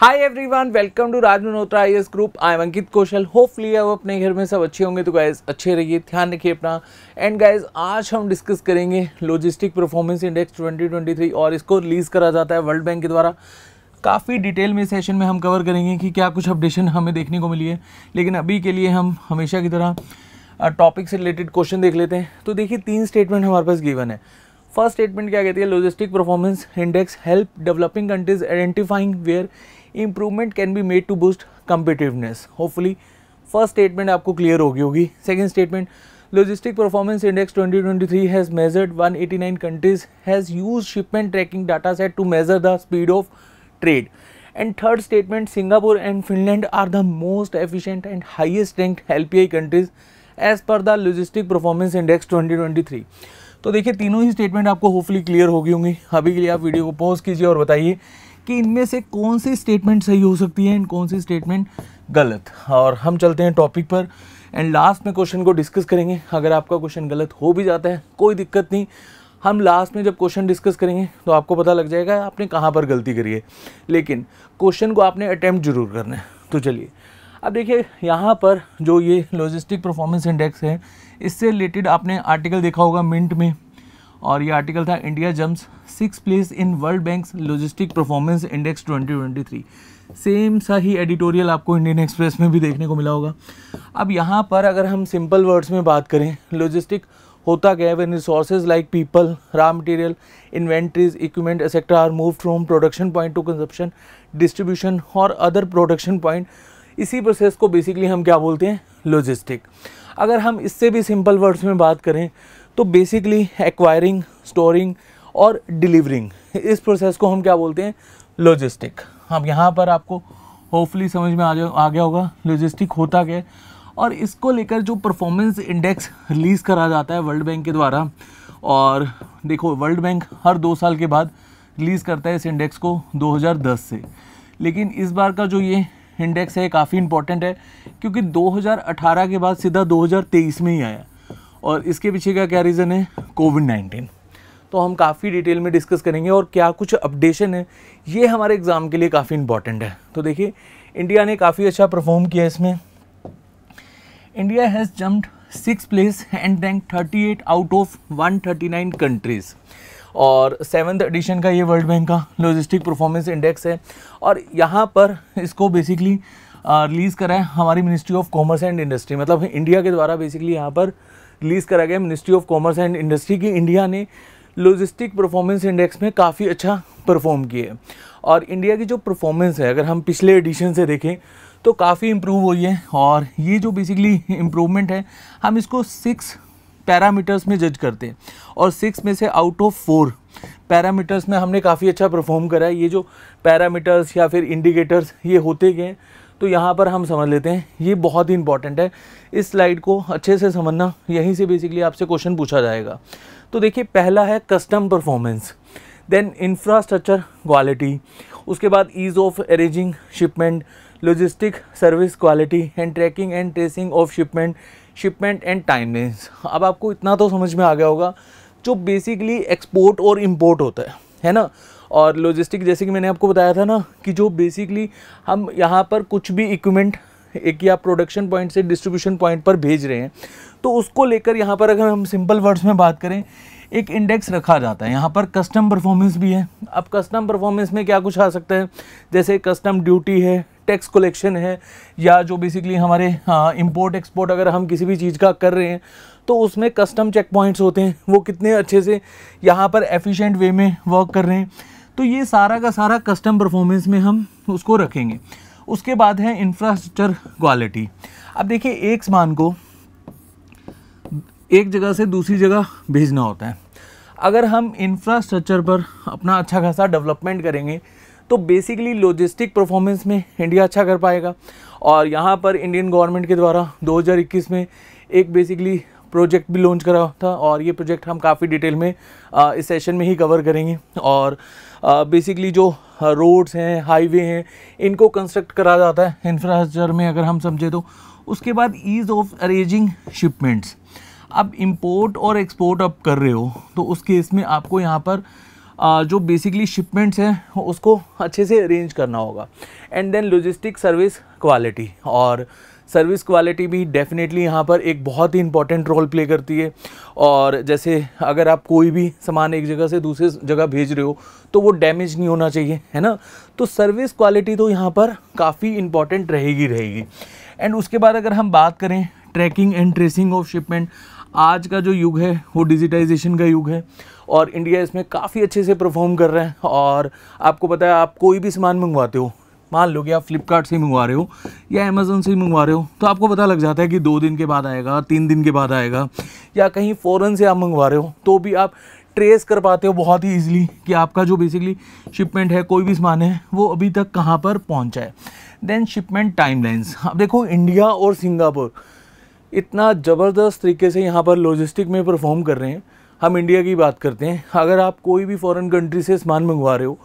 hi everyone welcome to Raj Manotra I group I am Ankit Kaushal hopefully अब अपने घर में सब अच्छे होंगे तो गाइज अच्छे रहिए ध्यान रखिए अपना एंड गाइज आज हम डिस्कस करेंगे लॉजिस्टिक परफॉर्मेंस इंडेक्स 2023 और इसको रिलीज़ करा जाता है वर्ल्ड बैंक के द्वारा काफ़ी डिटेल में सेशन में हम कवर करेंगे कि क्या कुछ अपडेशन हमें देखने को मिली है लेकिन अभी के लिए हम हमेशा की तरह टॉपिक से रिलेटेड क्वेश्चन देख लेते हैं तो देखिए तीन स्टेटमेंट हमारे पास गिवन है फर्स्ट स्टेटमेंट क्या कहती है logistic performance index help developing countries identifying where improvement can be made to boost competitiveness hopefully first statement आपको क्लियर होगी होगी second statement logistic performance index 2023 has measured one eighty nine countries has use shipment tracking data set to measure the speed of trade and third statement Singapore and Finland are the most efficient and highest rank L countries as per the logistic performance index 2023 तो देखिए तीनों ही statement आपको hopefully clear होगी होंगी अभी के लिए आप वीडियो को पॉज कीजिए और बताइए कि इनमें से कौन सी स्टेटमेंट सही हो सकती है एंड कौन सी स्टेटमेंट गलत और हम चलते हैं टॉपिक पर एंड लास्ट में क्वेश्चन को डिस्कस करेंगे अगर आपका क्वेश्चन गलत हो भी जाता है कोई दिक्कत नहीं हम लास्ट में जब क्वेश्चन डिस्कस करेंगे तो आपको पता लग जाएगा आपने कहाँ पर गलती करी है लेकिन क्वेश्चन को आपने अटैम्प्ट जरूर करना है तो चलिए अब देखिए यहाँ पर जो ये लॉजिस्टिक परफॉर्मेंस इंडेक्स है इससे रिलेटेड आपने आर्टिकल देखा होगा मिंट में और ये आर्टिकल था India jumps six place in World Bank's logistic performance index 2023 same सा ही एडिटोरियल आपको इंडियन एक्सप्रेस में भी देखने को मिला होगा अब यहाँ पर अगर हम सिंपल वर्ड्स में बात करें लॉजिस्टिक होता गया है when resources like people raw material inventories equipment etcetera are move from production point to consumption distribution और अदर प्रोडक्शन पॉइंट इसी प्रोसेस को बेसिकली हम क्या बोलते हैं लॉजिस्टिक अगर हम इससे भी सिंपल वर्ड्स में बात करें तो बेसिकली एक्वायरिंग स्टोरिंग और डिलीवरिंग इस प्रोसेस को हम क्या बोलते हैं लॉजिस्टिक अब यहाँ पर आपको होपफुली समझ में आ जा आ गया होगा लॉजिस्टिक होता क्या और इसको लेकर जो परफॉर्मेंस इंडेक्स रिलीज़ करा जाता है वर्ल्ड बैंक के द्वारा और देखो वर्ल्ड बैंक हर दो साल के बाद रिलीज़ करता है इस इंडेक्स को 2010 से लेकिन इस बार का जो ये इंडेक्स है काफ़ी इंपॉर्टेंट है क्योंकि 2018 के बाद सीधा 2023 में ही आया और इसके पीछे का क्या रीज़न है कोविड नाइन्टीन तो हम काफ़ी डिटेल में डिस्कस करेंगे और क्या कुछ अपडेशन है ये हमारे एग्ज़ाम के लिए काफ़ी इंपॉर्टेंट है तो देखिए इंडिया ने काफ़ी अच्छा परफॉर्म किया इसमें India has jumped six place and rank 38 out of 139 countries और सेवन्थ एडिशन का ये वर्ल्ड बैंक का लॉजिस्टिक परफॉर्मेंस इंडेक्स है और यहाँ पर इसको बेसिकली रिलीज़ करा है हमारी Ministry of Commerce and Industry मतलब इंडिया के द्वारा बेसिकली यहाँ पर रिलीज़ करा गया Ministry of Commerce and Industry की इंडिया ने लॉजिस्टिक परफॉर्मेंस इंडेक्स में काफ़ी अच्छा परफॉर्म किया है और इंडिया की जो परफॉर्मेंस है अगर हम पिछले एडिशन से देखें तो काफ़ी इम्प्रूव हुई है और ये जो बेसिकली इम्प्रूवमेंट है हम इसको सिक्स पैरामीटर्स में जज करते हैं और सिक्स में से आउट ऑफ फोर पैरामीटर्स में हमने काफ़ी अच्छा परफॉर्म करा है ये जो पैरामीटर्स या फिर इंडिकेटर्स ये होते गए तो यहाँ पर हम समझ लेते हैं ये बहुत ही इंपॉर्टेंट है इस स्लाइड को अच्छे से समझना यहीं से बेसिकली आपसे क्वेश्चन पूछा जाएगा तो देखिए पहला है custom performance then infrastructure quality उसके बाद ease of arranging shipment logistic service quality and tracking and tracing of shipment shipment and timeliness अब आपको इतना तो समझ में आ गया होगा जो बेसिकली एक्सपोर्ट और इम्पोर्ट होता है है ना और लॉजिस्टिक जैसे कि मैंने आपको बताया था ना कि जो बेसिकली हम यहाँ पर कुछ भी इक्विपमेंट एक या प्रोडक्शन पॉइंट से डिस्ट्रीब्यूशन पॉइंट पर भेज रहे हैं तो उसको लेकर यहाँ पर अगर हम सिंपल वर्ड्स में बात करें एक इंडेक्स रखा जाता है यहाँ पर कस्टम परफॉर्मेंस भी है अब कस्टम परफॉर्मेंस में क्या कुछ आ सकता है जैसे कस्टम ड्यूटी है टैक्स कलेक्शन है या जो बेसिकली हमारे इम्पोर्ट हाँ, एक्सपोर्ट अगर हम किसी भी चीज़ का कर रहे हैं तो उसमें कस्टम चेक पॉइंट्स होते हैं वो कितने अच्छे से यहाँ पर एफिशिएंट वे में वर्क कर रहे हैं तो ये सारा का सारा कस्टम परफॉर्मेंस में हम उसको रखेंगे उसके बाद है इंफ्रास्ट्रक्चर क्वालिटी अब देखिए एक सामान को एक जगह से दूसरी जगह भेजना होता है अगर हम इंफ्रास्ट्रक्चर पर अपना अच्छा खासा डेवलपमेंट करेंगे तो बेसिकली लॉजिस्टिक परफॉर्मेंस में इंडिया अच्छा कर पाएगा और यहाँ पर इंडियन गवर्नमेंट के द्वारा 2021 में एक बेसिकली प्रोजेक्ट भी लॉन्च करा था और ये प्रोजेक्ट हम काफ़ी डिटेल में इस सेशन में ही कवर करेंगे और बेसिकली जो रोड्स हैं हाईवे हैं इनको कंस्ट्रक्ट करा जाता है इंफ्रास्ट्रक्चर में अगर हम समझे तो उसके बाद ईज़ ऑफ अरेंजिंग शिपमेंट्स अब इंपोर्ट और एक्सपोर्ट आप कर रहे हो तो उस केस में आपको यहाँ पर जो बेसिकली शिपमेंट्स हैं उसको अच्छे से अरेंज करना होगा and then logistic service quality और सर्विस क्वालिटी भी डेफिनेटली यहाँ पर एक बहुत ही इंपॉर्टेंट रोल प्ले करती है और जैसे अगर आप कोई भी सामान एक जगह से दूसरे जगह भेज रहे हो तो वो डैमेज नहीं होना चाहिए है ना तो सर्विस क्वालिटी तो यहाँ पर काफ़ी इंपॉर्टेंट रहेगी रहेगी एंड उसके बाद अगर हम बात करें tracking and tracing of shipment आज का जो युग है वो डिजिटाइजेशन का युग है और इंडिया इसमें काफ़ी अच्छे से परफॉर्म कर रहा है और आपको पता है आप कोई भी सामान मंगवाते हो मान लो कि आप फ्लिपकार्ट से मंगवा रहे हो या अमेज़ोन से मंगवा रहे हो तो आपको पता लग जाता है कि दो दिन के बाद आएगा तीन दिन के बाद आएगा या कहीं फ़ौरन से आप मंगवा रहे हो तो भी आप ट्रेस कर पाते हो बहुत ही ईजिली कि आपका जो बेसिकली शिपमेंट है कोई भी सामान है वो अभी तक कहाँ पर पहुँचा है देन शिपमेंट टाइमलाइंस अब देखो इंडिया और सिंगापुर इतना ज़बरदस्त तरीके से यहाँ पर लॉजिस्टिक में परफॉर्म कर रहे हैं हम इंडिया की बात करते हैं अगर आप कोई भी फॉरेन कंट्री से सामान मंगवा रहे हो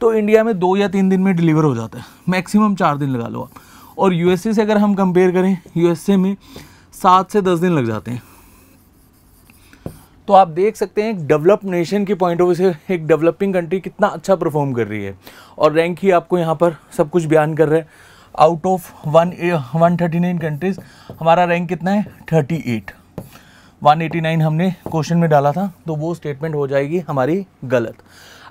तो इंडिया में दो या तीन दिन में डिलीवर हो जाता है मैक्सिमम चार दिन लगा लो आप और यूएसए से अगर हम कंपेयर करें यूएसए में सात से दस दिन लग जाते हैं तो आप देख सकते हैं एक डेवलप नेशन के पॉइंट ऑफ व्यू से एक डेवलपिंग कंट्री कितना अच्छा परफॉर्म कर रही है और रैंक ही आपको यहाँ पर सब कुछ बयान कर रहा है out of one one thirty nine countries हमारा रैंक कितना है thirty eight one eighty nine हमने क्वेश्चन में डाला था तो वो स्टेटमेंट हो जाएगी हमारी गलत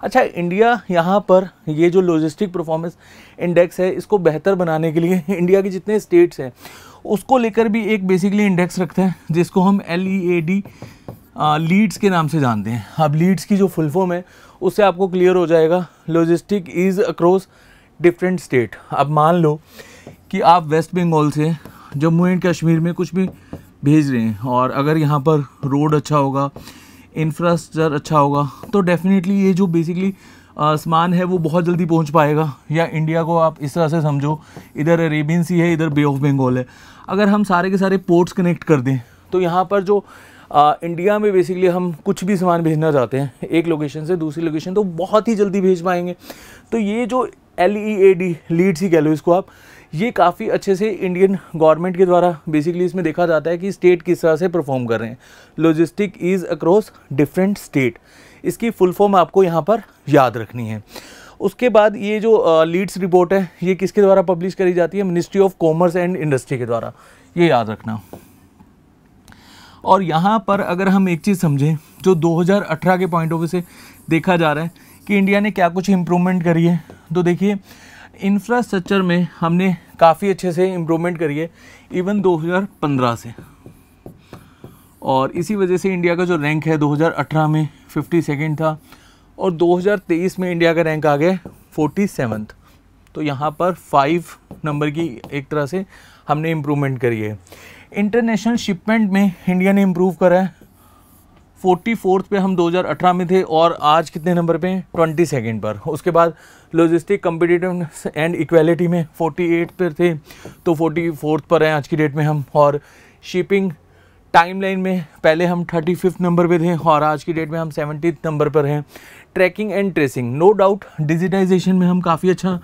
अच्छा इंडिया यहाँ पर ये जो लॉजिस्टिक परफॉर्मेंस इंडेक्स है इसको बेहतर बनाने के लिए इंडिया के जितने स्टेट्स हैं उसको लेकर भी एक बेसिकली इंडेक्स रखते हैं जिसको हम L E A D LEADS के नाम से जानते हैं अब लीड्स की जो फुल फॉर्म है उससे आपको क्लियर हो जाएगा logistic ease across different state अब मान लो कि आप वेस्ट बंगाल से जम्मू एंड कश्मीर में कुछ भी भेज रहे हैं और अगर यहाँ पर रोड अच्छा होगा इंफ्रास्ट्रक्चर अच्छा होगा तो डेफिनेटली ये जो बेसिकली uh, सामान है वो बहुत जल्दी पहुंच पाएगा या इंडिया को आप इस तरह से समझो इधर अरेबियन सी है इधर बे ऑफ बंगाल है अगर हम सारे के सारे पोर्ट्स कनेक्ट कर दें तो यहाँ पर जो आ, uh, इंडिया में बेसिकली हम कुछ भी सामान भेजना चाहते हैं एक लोकेशन से दूसरी लोकेशन तो बहुत ही जल्दी भेज पाएंगे तो ये जो L E A D LEADS ही कह लो इसको आप ये काफ़ी अच्छे से इंडियन गवर्नमेंट के द्वारा बेसिकली इसमें देखा जाता है कि स्टेट किस तरह से परफॉर्म कर रहे हैं logistic ease across different state इसकी फुल फॉर्म आपको यहाँ पर याद रखनी है उसके बाद ये जो लीड्स रिपोर्ट है ये किसके द्वारा पब्लिश करी जाती है Ministry of Commerce and Industry के द्वारा ये याद रखना और यहाँ पर अगर हम एक चीज़ समझें जो 2018 के पॉइंट ऑफ व्यू से देखा जा रहा है कि इंडिया ने क्या कुछ इम्प्रूवमेंट करी है तो देखिए इंफ्रास्ट्रक्चर में हमने काफ़ी अच्छे से इम्प्रूवमेंट करी है इवन 2015 से और इसी वजह से इंडिया का जो रैंक है 2018 में फिफ्टी सेकेंड था और 2023 में इंडिया का रैंक आ गया फोर्टी सेवन्थ तो यहाँ पर फाइव नंबर की एक तरह से हमने इम्प्रूवमेंट करी है इंटरनेशनल शिपमेंट में इंडिया ने इम्प्रूव करा है फोर्टी फोर्थ पर हम दो हज़ार अठारह में थे और आज कितने नंबर पे हैं ट्वेंटी सेकेंड पर उसके बाद लॉजिस्टिक कम्पिटिटिवनेस एंड इक्वेलिटी में फोर्टी एट पर थे तो फोर्टी फोर्थ पर हैं आज की डेट में हम और शिपिंग टाइमलाइन में पहले हम थर्टी फिफ्थ नंबर पे थे और आज की डेट में हम सेवेंटी नंबर पर हैं tracking and tracing no doubt digitisation में हम काफ़ी अच्छा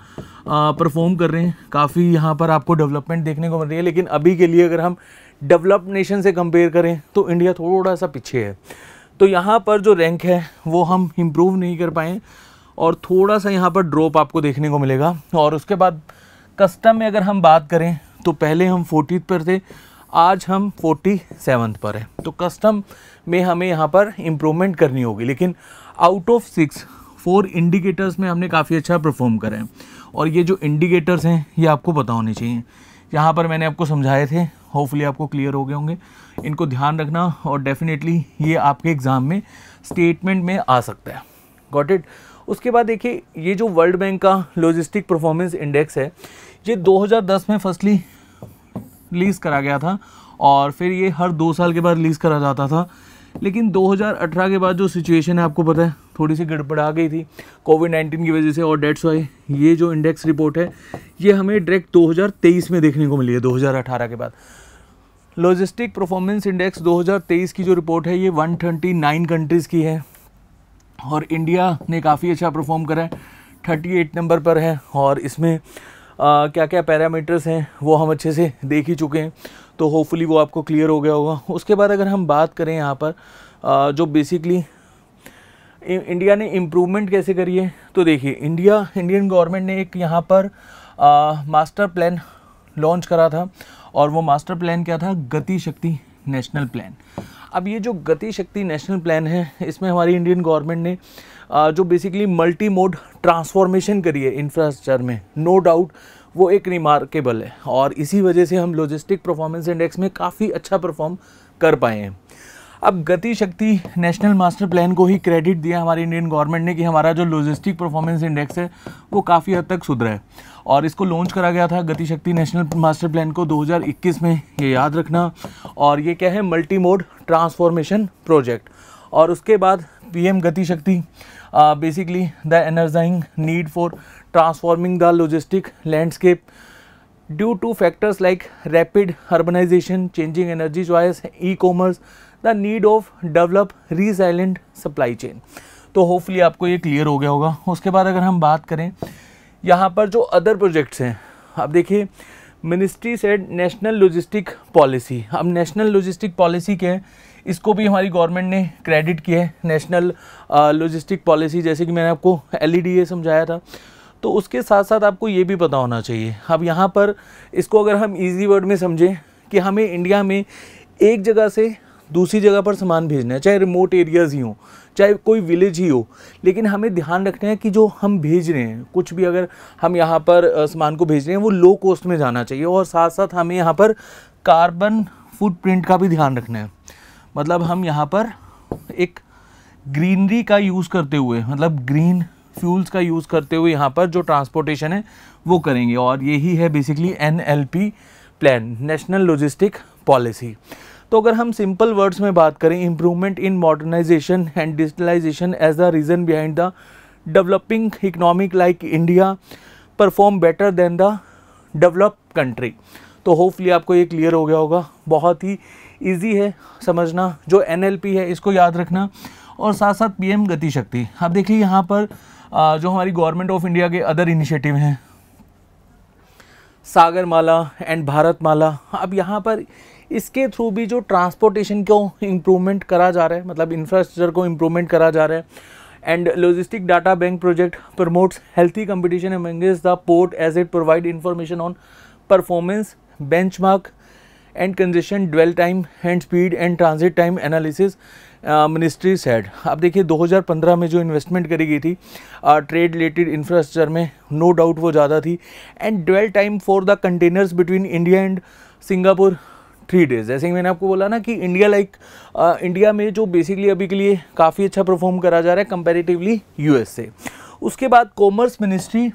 परफॉर्म कर रहे हैं काफ़ी यहाँ पर आपको डेवलपमेंट देखने को मिल रही है लेकिन अभी के लिए अगर हम डेवलप्ड नेशन से कंपेयर करें तो इंडिया थोड़ा सा पीछे है तो यहाँ पर जो रैंक है वो हम इम्प्रूव नहीं कर पाए और थोड़ा सा यहाँ पर ड्रॉप आपको देखने को मिलेगा और उसके बाद कस्टम में अगर हम बात करें तो पहले हम फोर्टी पर थे आज हम फोर्टी सेवन्थ पर हैं तो कस्टम में हमें यहाँ पर इम्प्रूवमेंट करनी होगी लेकिन out of six four indicators में हमने काफ़ी अच्छा परफॉर्म करा है और ये जो इंडिकेटर्स हैं ये आपको पता होने चाहिए यहाँ पर मैंने आपको समझाए थे होपफुली आपको क्लियर हो गए होंगे इनको ध्यान रखना और डेफिनेटली ये आपके एग्ज़ाम में स्टेटमेंट में आ सकता है गॉट इट उसके बाद देखिए ये जो वर्ल्ड बैंक का लॉजिस्टिक परफॉर्मेंस इंडेक्स है ये 2010 में फर्स्टली रिलीज़ करा गया था और फिर ये हर दो साल के बाद रिलीज़ करा जाता था लेकिन 2018 के बाद जो सिचुएशन है आपको पता है थोड़ी सी गड़बड़ा गई थी कोविड नाइन्टीन की वजह से और डेट्स वाई ये जो इंडेक्स रिपोर्ट है ये हमें डायरेक्ट 2023 में देखने को मिली है 2018 के बाद लॉजिस्टिक परफॉर्मेंस इंडेक्स 2023 की जो रिपोर्ट है ये 139 कंट्रीज़ की है और इंडिया ने काफ़ी अच्छा परफॉर्म करा है थर्टी नंबर पर है और इसमें आ, क्या क्या पैरामीटर्स हैं वो हम अच्छे से देख ही चुके हैं तो होपफुली वो आपको क्लियर हो गया होगा उसके बाद अगर हम बात करें यहाँ पर आ, जो बेसिकली इंडिया ने इम्प्रूवमेंट कैसे करी है तो देखिए इंडिया इंडियन गवर्नमेंट ने एक यहाँ पर आ, मास्टर प्लान लॉन्च करा था और वो मास्टर प्लान क्या था गति शक्ति नेशनल प्लान अब ये जो गति शक्ति नेशनल प्लान है इसमें हमारी इंडियन गवर्नमेंट ने आ, जो बेसिकली मल्टी मोड ट्रांसफॉर्मेशन करी है इंफ्रास्ट्रक्चर में नो no डाउट वो एक रिमार्केबल है और इसी वजह से हम लॉजिस्टिक परफॉर्मेंस इंडेक्स में काफ़ी अच्छा परफॉर्म कर पाए हैं अब गति शक्ति नेशनल मास्टर प्लान को ही क्रेडिट दिया हमारी इंडियन गवर्नमेंट ने कि हमारा जो लॉजिस्टिक परफॉर्मेंस इंडेक्स है वो काफ़ी हद तक सुधरा है और इसको लॉन्च करा गया था गति शक्ति नेशनल मास्टर प्लान को 2021 में ये याद रखना और ये क्या है मल्टी मोड ट्रांसफॉर्मेशन प्रोजेक्ट और उसके बाद PM Gati Shakti basically the energising need for transforming the logistic landscape due to factors like rapid urbanisation changing energy choice e commerce the need of develop resilient supply chain तो hopefully आपको ये clear हो गया होगा उसके बाद अगर हम बात करें यहाँ पर जो अदर प्रोजेक्ट्स हैं आप देखिए ministry said national logistic policy अब नेशनल लॉजिस्टिक पॉलिसी के इसको भी हमारी गवर्नमेंट ने क्रेडिट किया है नेशनल लॉजिस्टिक पॉलिसी जैसे कि मैंने आपको एल e समझाया था तो उसके साथ साथ आपको ये भी पता होना चाहिए अब यहाँ पर इसको अगर हम इजी वर्ड में समझें कि हमें इंडिया में एक जगह से दूसरी जगह पर सामान भेजना है चाहे रिमोट एरियाज़ ही हो चाहे कोई विलेज ही हो लेकिन हमें ध्यान रखना है कि जो हम भेज रहे हैं कुछ भी अगर हम यहाँ पर सामान को भेज रहे हैं वो लो कॉस्ट में जाना चाहिए और साथ साथ हमें यहाँ पर कार्बन फुटप्रिंट का भी ध्यान रखना है मतलब हम यहाँ पर एक ग्रीनरी का यूज़ करते हुए मतलब ग्रीन फ्यूल्स का यूज़ करते हुए यहाँ पर जो ट्रांसपोर्टेशन है वो करेंगे और यही है basically an plan national logistic policy तो अगर हम सिंपल वर्ड्स में बात करें improvement in modernisation and digitalisation as the reason behind the developing economic like India perform better than the develop country तो होपफुली आपको ये क्लियर हो गया होगा बहुत ही ईजी है समझना जो एन है इसको याद रखना और साथ साथ पी एम गतिशक्ति आप देखिए यहाँ पर जो हमारी गवर्नमेंट ऑफ इंडिया के अदर इनिशिएटिव हैं सागर माला एंड भारत माला अब यहाँ पर इसके थ्रू भी जो ट्रांसपोर्टेशन को इम्प्रूवमेंट करा जा रहा है मतलब इंफ्रास्ट्रक्चर को इम्प्रूवमेंट करा जा रहा है and logistic data bank project promotes healthy competition amongst the port as it provide information on performance benchmark and congestion dwell time and speed and transit time analysis ministry said अब देखिए 2015 में जो investment करी गई थी trade related infrastructure में no no doubt वो ज़्यादा थी and dwell time for the containers between India and Singapore three days जैसे ही मैंने आपको बोला ना कि इंडिया लाइक इंडिया में जो बेसिकली अभी के लिए काफ़ी अच्छा परफॉर्म करा जा रहा है कंपेरेटिवली यूएस से उसके बाद commerce ministry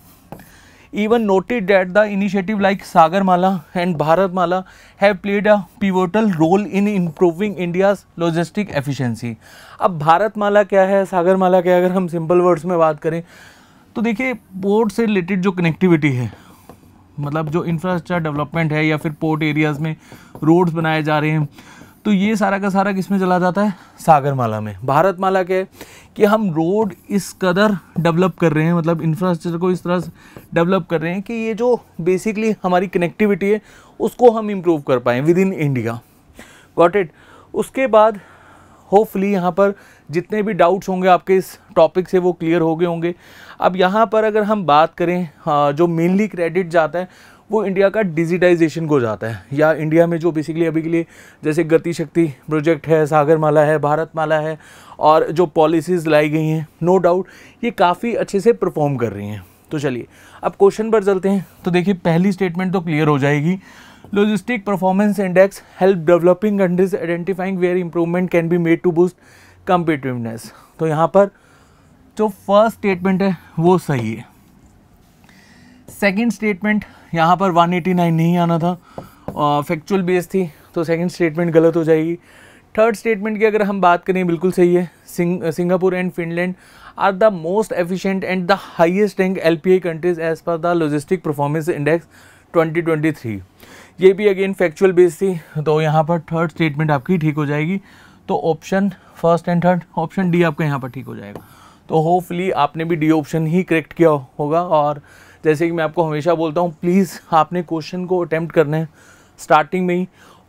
even noted that the initiative like Sagarmala and Bharatmala have played a pivotal role in improving India's logistic efficiency अब भारतमाला क्या है सागरमाला क्या है अगर हम सिंपल वर्ड्स में बात करें तो देखिए पोर्ट से रिलेटेड जो कनेक्टिविटी है मतलब जो इंफ्रास्ट्रक्चर डेवलपमेंट है या फिर पोर्ट एरियाज़ में रोड्स बनाए जा रहे हैं तो ये सारा का सारा किस में चला जाता है सागरमाला में भारत माला क्या है कि हम रोड इस कदर डेवलप कर रहे हैं मतलब इंफ्रास्ट्रक्चर को इस तरह से डेवलप कर रहे हैं कि ये जो बेसिकली हमारी कनेक्टिविटी है उसको हम इम्प्रूव कर पाएँ within India got it उसके बाद होपफुली यहाँ पर जितने भी डाउट्स होंगे आपके इस टॉपिक से वो क्लियर हो गए होंगे अब यहाँ पर अगर हम बात करें हाँ, जो मेनली क्रेडिट जाता है वो इंडिया का डिजिटाइजेशन को जाता है या इंडिया में जो बेसिकली अभी के लिए जैसे गति शक्ति प्रोजेक्ट है सागरमाला है भारतमाला है और जो पॉलिसीज़ लाई गई हैं नो डाउट ये काफ़ी अच्छे से परफॉर्म कर रही हैं तो चलिए अब क्वेश्चन पर चलते हैं तो देखिए पहली स्टेटमेंट तो क्लियर हो जाएगी logistic performance index help developing countries identifying where improvement can be made to boost competitiveness तो यहाँ पर जो फर्स्ट स्टेटमेंट है वो सही है सेकेंड स्टेटमेंट यहाँ पर 189 नहीं आना था फैक्चुअल बेस थी तो सेकेंड स्टेटमेंट गलत हो जाएगी थर्ड स्टेटमेंट की अगर हम बात करें बिल्कुल सही है Sing, Singapore and Finland are the most efficient and the highest rank LPI countries as per the logistic performance index 2023 ये भी अगेन फैक्चुअल बेस थी तो यहाँ पर थर्ड स्टेटमेंट आपकी ठीक हो जाएगी तो option first and third option D आपका यहाँ पर ठीक हो जाएगा तो होपफुली आपने भी डी ऑप्शन ही करेक्ट किया होगा और जैसे कि मैं आपको हमेशा बोलता हूँ प्लीज़ आपने क्वेश्चन को अटैम्प्ट करना है स्टार्टिंग में ही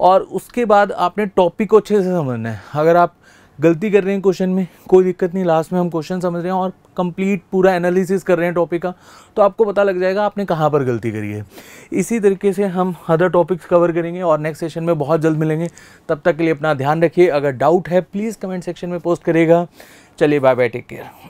और उसके बाद आपने टॉपिक को अच्छे से समझना है अगर आप गलती कर रहे हैं क्वेश्चन में कोई दिक्कत नहीं लास्ट में हम क्वेश्चन समझ रहे हैं और कंप्लीट पूरा एनालिसिस कर रहे हैं टॉपिक का तो आपको पता लग जाएगा आपने कहाँ पर गलती करी है इसी तरीके से हम अदर टॉपिक्स कवर करेंगे और नेक्स्ट सेशन में बहुत जल्द मिलेंगे तब तक के लिए अपना ध्यान रखिए अगर डाउट है प्लीज़ कमेंट सेक्शन में पोस्ट करेगा चलिए बाय बाय टेक केयर